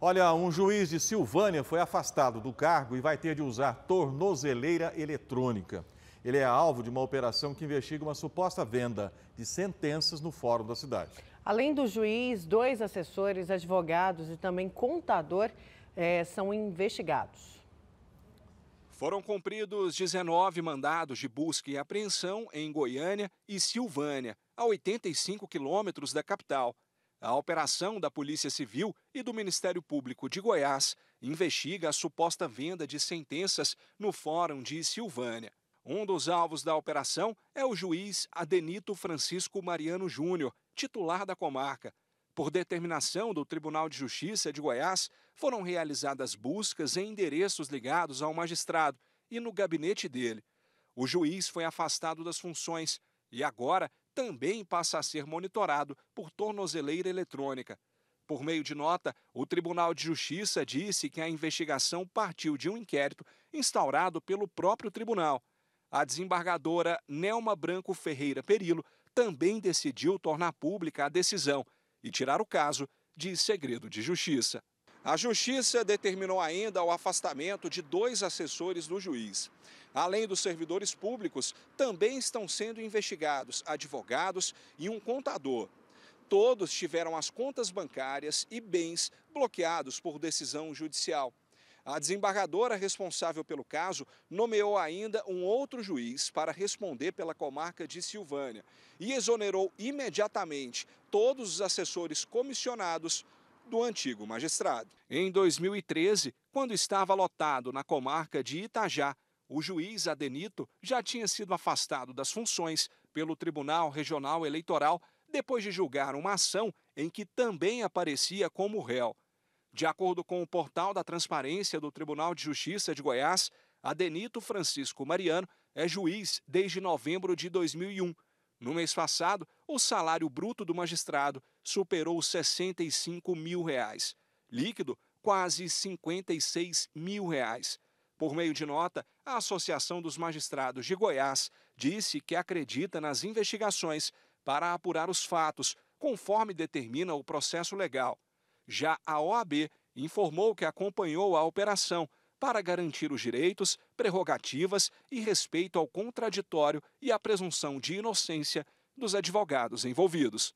Olha, um juiz de Silvânia foi afastado do cargo e vai ter de usar tornozeleira eletrônica. Ele é alvo de uma operação que investiga uma suposta venda de sentenças no fórum da cidade. Além do juiz, dois assessores, advogados e também contador eh, são investigados. Foram cumpridos 19 mandados de busca e apreensão em Goiânia e Silvânia, a 85 quilômetros da capital. A operação da Polícia Civil e do Ministério Público de Goiás investiga a suposta venda de sentenças no Fórum de Silvânia. Um dos alvos da operação é o juiz Adenito Francisco Mariano Júnior, titular da comarca. Por determinação do Tribunal de Justiça de Goiás, foram realizadas buscas em endereços ligados ao magistrado e no gabinete dele. O juiz foi afastado das funções e agora também passa a ser monitorado por tornozeleira eletrônica. Por meio de nota, o Tribunal de Justiça disse que a investigação partiu de um inquérito instaurado pelo próprio tribunal. A desembargadora Nelma Branco Ferreira Perilo também decidiu tornar pública a decisão e tirar o caso de segredo de justiça. A Justiça determinou ainda o afastamento de dois assessores do juiz. Além dos servidores públicos, também estão sendo investigados advogados e um contador. Todos tiveram as contas bancárias e bens bloqueados por decisão judicial. A desembargadora responsável pelo caso nomeou ainda um outro juiz para responder pela comarca de Silvânia e exonerou imediatamente todos os assessores comissionados do antigo magistrado. Em 2013, quando estava lotado na comarca de Itajá, o juiz Adenito já tinha sido afastado das funções pelo Tribunal Regional Eleitoral depois de julgar uma ação em que também aparecia como réu. De acordo com o portal da transparência do Tribunal de Justiça de Goiás, Adenito Francisco Mariano é juiz desde novembro de 2001. No mês passado, o salário bruto do magistrado superou os 65 mil reais, líquido quase 56 mil reais. Por meio de nota, a Associação dos Magistrados de Goiás disse que acredita nas investigações para apurar os fatos, conforme determina o processo legal. Já a OAB informou que acompanhou a operação para garantir os direitos, prerrogativas e respeito ao contraditório e à presunção de inocência dos advogados envolvidos.